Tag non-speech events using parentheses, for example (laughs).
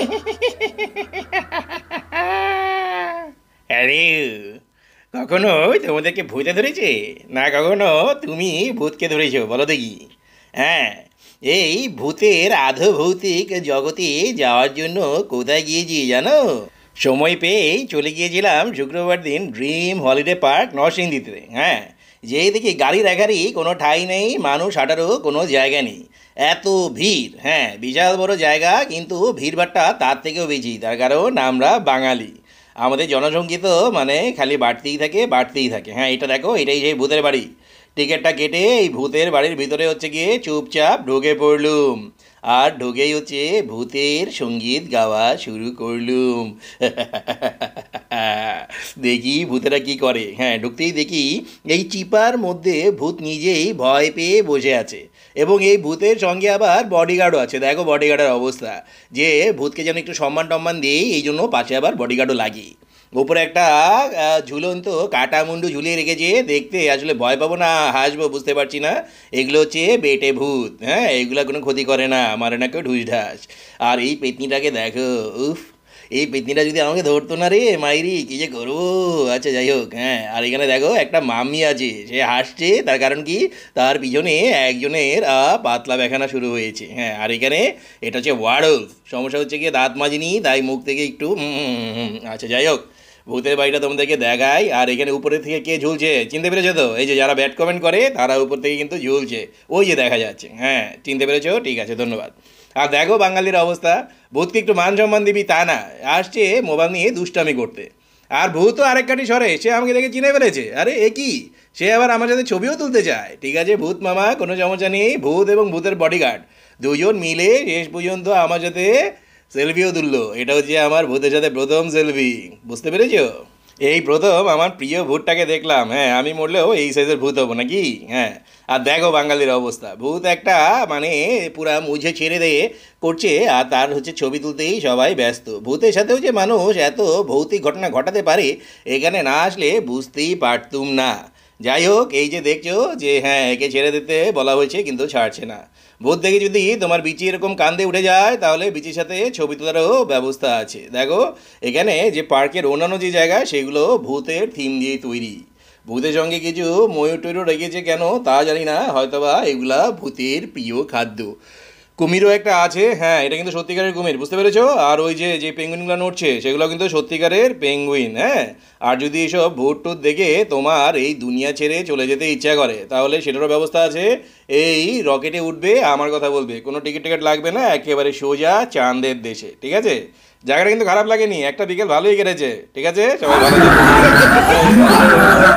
(laughs) কখনো তোমাদেরকে ভূতে ধরেছে না কখনো তুমি ভূতকে ধরেছ বলো দেখি হ্যাঁ এই ভূতের আধভৌতিক জগতে যাওয়ার জন্য কোথায় গিয়েছি জানো সময় পেয়েই চলে গিয়েছিলাম শুক্রবার দিন ড্রিম হলিডে পার্ক নরসিংদীতে হ্যাঁ যেই দেখি গাড়ি দেখারই কোনো ঠাঁই নেই মানুষ হাঁটারও কোনো জায়গা নেই এত ভিড় হ্যাঁ বিশাল বড় জায়গা কিন্তু ভিড়ভাট্টা তার থেকেও বেশি তার কারণ আমরা বাঙালি আমাদের জনসংখ্যা তো মানে খালি বাড়তেই থাকে বাড়তেই থাকে হ্যাঁ এটা দেখো এটাই সেই ভূতের বাড়ি টিকিটটা কেটে এই ভূতের বাড়ির ভিতরে হচ্ছে গিয়ে চুপচাপ ঢুকে পড়লুম আর ঢুকেই হচ্ছে ভূতের সঙ্গীত গাওয়া শুরু করলুম (laughs) দেখি ভূতেরা কি করে হ্যাঁ ঢুকতেই দেখি এই চিপার মধ্যে ভূত নিজেই ভয় পেয়ে বসে আছে এবং এই ভূতের সঙ্গে আবার বডিগার্ডও আছে দেখো বডিগার্ডের অবস্থা যে ভূতকে যেন একটু সম্মান টম্মান দিয়েই এই জন্য পাশে আবার বডিগার্ডও লাগে উপরে একটা ঝুলন্ত কাটা মুন্ডু ঝুলিয়ে রেখেছে দেখতে আসলে ভয় পাবো না হাসবো বুঝতে পারছি না এগুলো হচ্ছে বেটে ভূত হ্যাঁ এগুলো কোনো ক্ষতি করে না মারে না কেউ ঢুস ঢাস আর এই পেতনিটাকে দেখো উফ এই পেতনিটা যদি আমাকে ধরতো না রে মাইরি কী যে করবো আচ্ছা যাই হোক হ্যাঁ আর এখানে দেখো একটা মাম্মি আছে সে হাসছে তার কারণ কি তার পিছনে একজনের পাতলা বেখানা শুরু হয়েছে হ্যাঁ আর এখানে এটা হচ্ছে ওয়ার্ড সমস্যা হচ্ছে গিয়ে দাঁত মাজিনি তাই মুখ থেকে একটু আচ্ছা যাই হোক ভূতের বাড়িটা তোমাদেরকে দেখায় আর এখানে উপরে থেকে কে ঝুলছে চিনতে পেরেছো তো এই যে যারা ব্যাট কমেন্ট করে তারা উপর থেকে কিন্তু ঝুলছে ওই যে দেখা যাচ্ছে হ্যাঁ চিনতে পেরেছো ঠিক আছে ধন্যবাদ আর দেখো বাঙালির অবস্থা ভূতকে একটু মান সম্মান দিবি তা না আসছে মোবাইল নিয়ে দুষ্টামি করতে আর ভূত তো আরেক কাটি সরে সে আমাকে দেখে চিনে ফেলেছে আরে এ কি সে আবার আমার সাথে ছবিও তুলতে চায় ঠিক আছে ভূত মামা কোনো সমস্যা নেই ভূত এবং ভূতের বডিগার্ড দুজন মিলে শেষ পর্যন্ত আমার সাথে সেলফিও তুললো এটা হচ্ছে আমার ভূতের সাথে প্রথম সেলফি বুঝতে পেরেছ এই প্রথম আমার প্রিয় ভূতটাকে দেখলাম হ্যাঁ আমি মরলেও এই সাইজের ভূত হবো নাকি হ্যাঁ আর দেখো বাঙালির অবস্থা ভূত একটা মানে পুরা মুঝে ছেড়ে দিয়ে করছে আর তার হচ্ছে ছবি তুলতেই সবাই ব্যস্ত ভূতের সাথেও যে মানুষ এত ভৌতিক ঘটনা ঘটাতে পারে এখানে না আসলে বুঝতেই পারতুম না যাই হোক এই যে দেখছো যে হ্যাঁ একে ছেড়ে দিতে বলা হয়েছে কিন্তু ছাড়ছে না ভূত দেখে যদি তোমার বিচি এরকম কান্দে উঠে যায় তাহলে বিচির সাথে ছবি তোলারও ব্যবস্থা আছে দেখো এখানে যে পার্কের অন্যান্য যে জায়গা সেগুলো ভূতের থিম দিয়ে তৈরি ভূতের সঙ্গে কিছু ময়ূর টয়ূর রেখেছে কেন তা জানি না হয়তোবা এগুলা ভূতের প্রিয় খাদ্য কুমিরও একটা আছে হ্যাঁ এটা কিন্তু সত্যিকারের কুমির বুঝতে পেরেছো আর ওই যে যে পেঙ্গুইনগুলো নড়ছে সেগুলো কিন্তু সত্যিকারের পেঙ্গুইন হ্যাঁ আর যদি এইসব ভোট টুত দেখে তোমার এই দুনিয়া ছেড়ে চলে যেতে ইচ্ছা করে তাহলে সেটারও ব্যবস্থা আছে এই রকেটে উঠবে আমার কথা বলবে কোনো টিকিট টিকিট লাগবে না একেবারে সোজা চাঁদের দেশে ঠিক আছে জায়গাটা কিন্তু খারাপ লাগেনি একটা বিকেল ভালোই কেটেছে ঠিক আছে সবাই ভালো